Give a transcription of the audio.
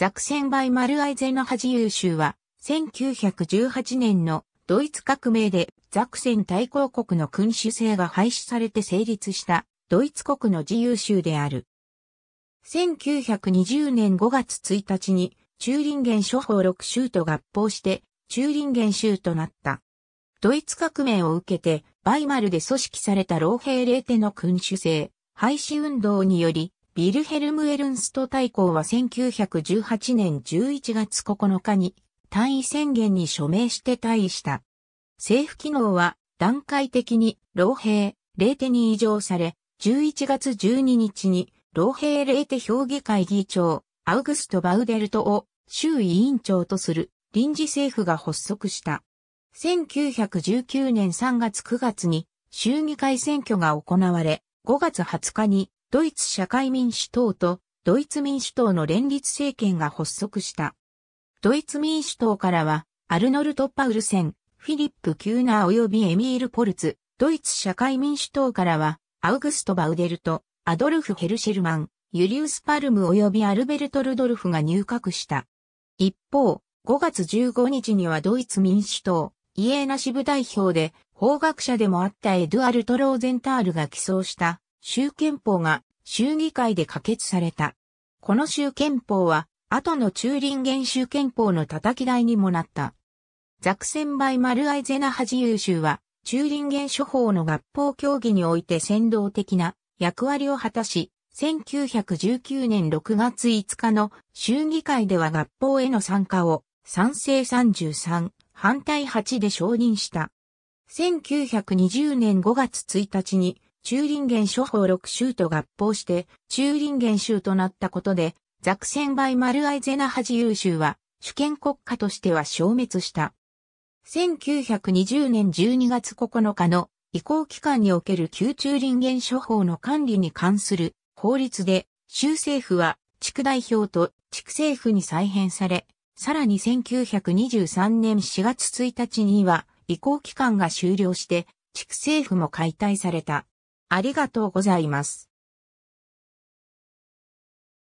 ザクセンバイマルアイゼナハ自由州は、1918年のドイツ革命でザクセン大公国の君主制が廃止されて成立したドイツ国の自由州である。1920年5月1日にチューリンゲン諸法6州と合法してチューリンゲン州となった。ドイツ革命を受けてバイマルで組織された老兵レーテの君主制、廃止運動によりヴィルヘルム・エルンスト大公は1918年11月9日に退位宣言に署名して退位した。政府機能は段階的に老兵、0手に移譲され、11月12日に老兵0手評議会議長、アウグスト・バウデルトを州委員長とする臨時政府が発足した。1919年3月9月に州議会選挙が行われ、5月20日にドイツ社会民主党とドイツ民主党の連立政権が発足した。ドイツ民主党からは、アルノルト・パウルセン、フィリップ・キューナー及びエミール・ポルツ、ドイツ社会民主党からは、アウグスト・バウデルト、アドルフ・ヘルシェルマン、ユリウス・パルム及びアルベルト・ルドルフが入閣した。一方、5月15日にはドイツ民主党、イエーナ支部代表で、法学者でもあったエドゥアルト・ローゼンタールが起訴した、州憲法が州議会で可決された。この州憲法は、後の中林原州憲法の叩き台にもなった。ザクセンバイマルアイゼナハユー州は、中林原諸法の合法協議において先導的な役割を果たし、1919年6月5日の衆議会では合法への参加を賛成33、反対8で承認した。1920年5月1日にチューリンゲン諸法6州と合法して、チューリンゲン州となったことで、ザクセンバイマルアイゼナハジ。由州は、主権国家としては消滅した。1920年12月9日の移行期間における旧中林原処方の管理に関する法律で、州政府は地区代表と地区政府に再編され、さらに1923年4月1日には移行期間が終了して、地区政府も解体された。ありがとうございます。